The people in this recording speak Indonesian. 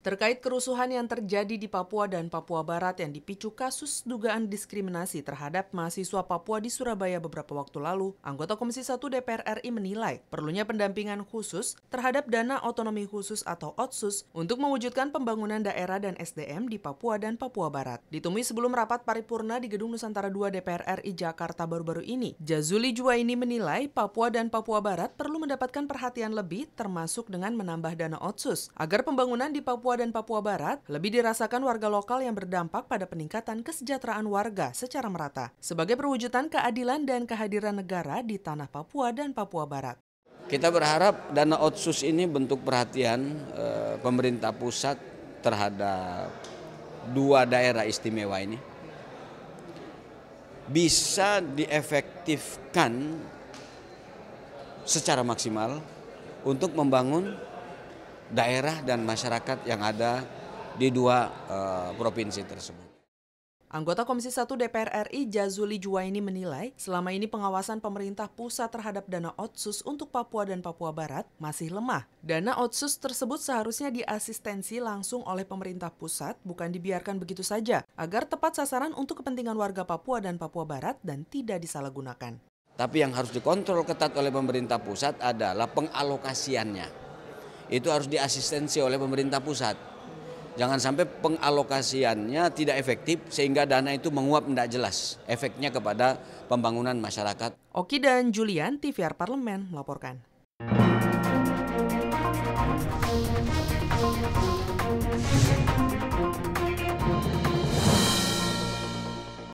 Terkait kerusuhan yang terjadi di Papua dan Papua Barat yang dipicu kasus dugaan diskriminasi terhadap mahasiswa Papua di Surabaya beberapa waktu lalu, anggota Komisi 1 DPR RI menilai perlunya pendampingan khusus terhadap dana otonomi khusus atau OTSUS untuk mewujudkan pembangunan daerah dan SDM di Papua dan Papua Barat. Ditemui sebelum rapat paripurna di Gedung Nusantara 2 DPR RI Jakarta baru-baru ini, Jazuli Juwaini menilai Papua dan Papua Barat perlu mendapatkan perhatian lebih termasuk dengan menambah dana OTSUS agar pembangunan di Papua Papua dan Papua Barat lebih dirasakan warga lokal yang berdampak pada peningkatan kesejahteraan warga secara merata sebagai perwujudan keadilan dan kehadiran negara di tanah Papua dan Papua Barat. Kita berharap dana otsus ini bentuk perhatian e, pemerintah pusat terhadap dua daerah istimewa ini bisa diefektifkan secara maksimal untuk membangun daerah dan masyarakat yang ada di dua uh, provinsi tersebut. Anggota Komisi 1 DPR RI Jazuli Juwaini menilai, selama ini pengawasan pemerintah pusat terhadap dana otsus untuk Papua dan Papua Barat masih lemah. Dana otsus tersebut seharusnya diasistensi langsung oleh pemerintah pusat, bukan dibiarkan begitu saja, agar tepat sasaran untuk kepentingan warga Papua dan Papua Barat dan tidak disalahgunakan. Tapi yang harus dikontrol ketat oleh pemerintah pusat adalah pengalokasiannya itu harus diasistensi oleh pemerintah pusat. Jangan sampai pengalokasiannya tidak efektif sehingga dana itu menguap tidak jelas efeknya kepada pembangunan masyarakat. Oki dan Julian, TVR Parlemen melaporkan.